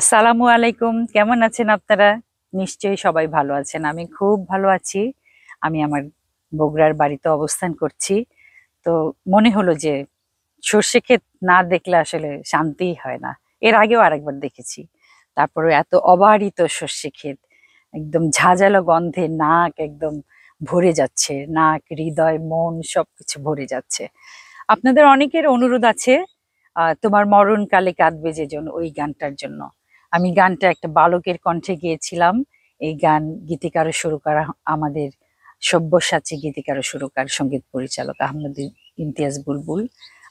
আসসালামু আলাইকুম কেমন আছেন আপনারা নিশ্চয়ই সবাই ভালো আছেন আমি খুব ভালো আছি আমি আমার বগুড়ার বাড়িতে অবস্থান করছি তো মনে হলো যে সর্ষে ক্ষেত না দেখলে আসলে শান্তিই হয় না এর আগেও আরেকবার দেখেছি তারপরে এত অবারিত সর্ষে ক্ষেত একদম ঝাঁঝালো গন্ধে নাক একদম ভরে যাচ্ছে নাক হৃদয় মন সব কিছু ভরে যাচ্ছে আপনাদের অনেকের অনুরোধ আছে তোমার মরণকালে কাঁদবে যেজন ওই গানটার জন্য আমি গানটা একটা বালকের কণ্ঠে গিয়েছিলাম এই গান গীতিকার সুরকার আমাদের সব্যসাচী গীতিকার সুরকার সঙ্গীত পরিচালক আহমদ ইমতিয়াজ বুলবুল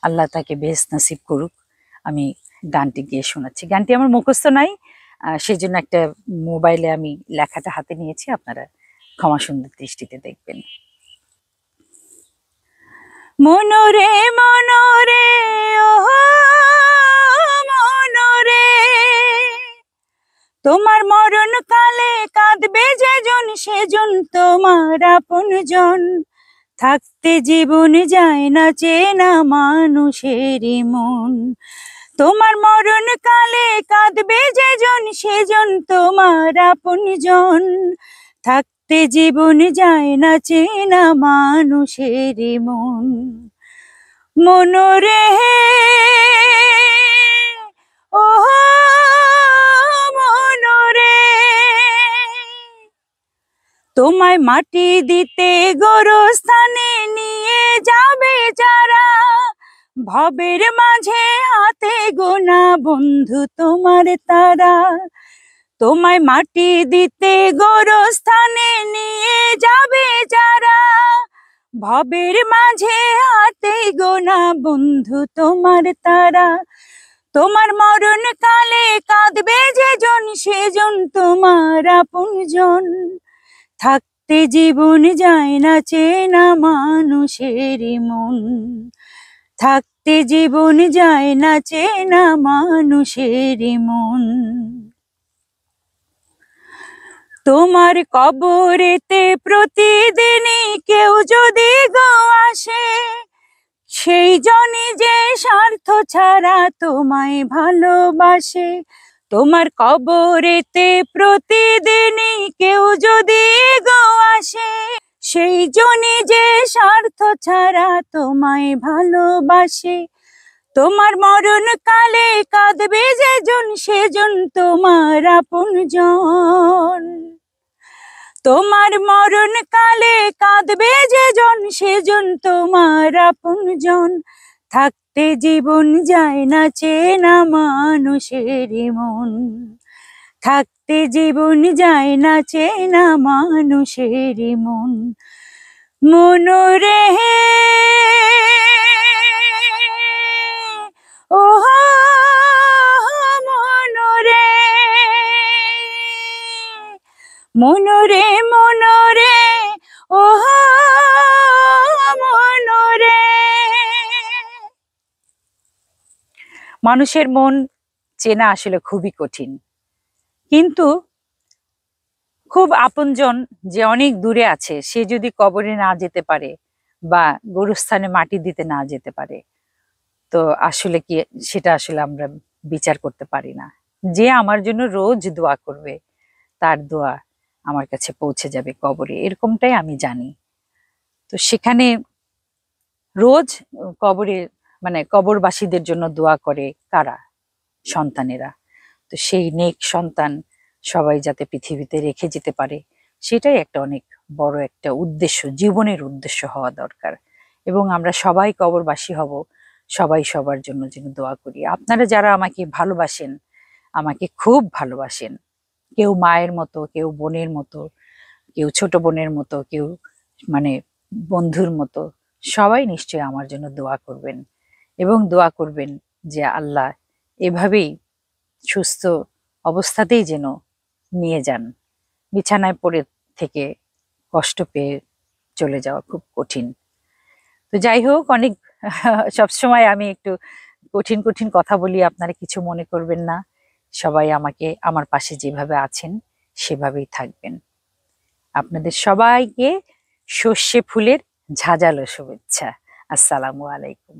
আল্লাহ তাকে বেহস নাসিব করুক আমি গানটি গিয়ে শোনাচ্ছি গানটি আমার মুখস্থ নাই সেই জন্য একটা মোবাইলে আমি লেখাটা হাতে নিয়েছি আপনারা ক্ষমা সুন্দর দৃষ্টিতে দেখবেন মনোরে মা তোমার মরণ কালে কাঁদবে যেজন সেজন তোমার আপন জন থাকতে জীবন যায় না চেনা মানুষের মন তোমার মরণ কালে কাঁদবে যেজন সেজন তোমার আপন জন থাকতে জীবন যায় না চেনা মানুষের মন মনোরে ও তোমায় মাটি দিতে গোরস্থানে নিয়ে যাবে যারা ভবের মাঝে হাতে গোনা বন্ধু তোমার তারা তোমায় মাটি দিতে গোরস্থানে নিয়ে যাবে যারা ভবের মাঝে হাতে গোনা বন্ধু তোমার তারা তোমার মরণ কালে কাঁদবে যেজন সেজন তোমার আপনজন থাকতে জীবন যায় না চেনা মানুষের মন থাকতে জীবন যায় না চেনা মানুষের মন তোমার কবরেতে প্রতিদিনই কেউ যদি গো আসে সেই জনি যে স্বার্থ ছাড়া তোমায় ভালোবাসে তোমার কবরেতে প্রতিদিনই কেউ যদি গো আসে সেই জনে যে স্বার্থ ছাড়া তোমায় ভালোবাসে তোমার মরণ কালে কাঁদবে যেজন সেজন তোমার আপন জন তোমার মরণ কালে কাঁদবে যেজন সেজন তোমার আপন জন থাক তে জীবন যায় না চেনা মানুষের মন থাকতে জীবন যায় না চেনা মানুষের মন মন রে মনোরে মনোরে মনোরে মানুষের মন চেনা আসলে খুবই কঠিন কিন্তু খুব আপনজন যে অনেক দূরে আছে সে যদি কবরে না যেতে পারে বা গরুস্থানে মাটি দিতে না যেতে পারে তো আসলে কি সেটা আসলে আমরা বিচার করতে পারি না যে আমার জন্য রোজ দোয়া করবে তার দোয়া আমার কাছে পৌঁছে যাবে কবরে এরকমটাই আমি জানি তো সেখানে রোজ কবরে মানে কবরবাসীদের জন্য দোয়া করে কারা সন্তানেরা তো সেই নেক সন্তান সবাই যাতে পৃথিবীতে রেখে যেতে পারে সেটাই একটা অনেক বড় একটা উদ্দেশ্য জীবনের উদ্দেশ্য হওয়া দরকার এবং আমরা সবাই কবরবাসী হব সবাই সবার জন্য যেন দোয়া করি আপনারা যারা আমাকে ভালোবাসেন আমাকে খুব ভালোবাসেন কেউ মায়ের মতো কেউ বোনের মতো কেউ ছোট বোনের মতো কেউ মানে বন্ধুর মতো সবাই নিশ্চয়ই আমার জন্য দোয়া করবেন এবং দোয়া করবেন যে আল্লাহ এভাবেই সুস্থ অবস্থাতেই যেন নিয়ে যান বিছানায় পড়ে থেকে কষ্ট পেয়ে চলে যাওয়া খুব কঠিন তো যাই হোক অনেক সবসময় আমি একটু কঠিন কঠিন কথা বলি আপনারা কিছু মনে করবেন না সবাই আমাকে আমার পাশে যেভাবে আছেন সেভাবেই থাকবেন আপনাদের সবাইকে সর্ষে ফুলের ঝাঁঝালো শুভেচ্ছা আসসালামু আলাইকুম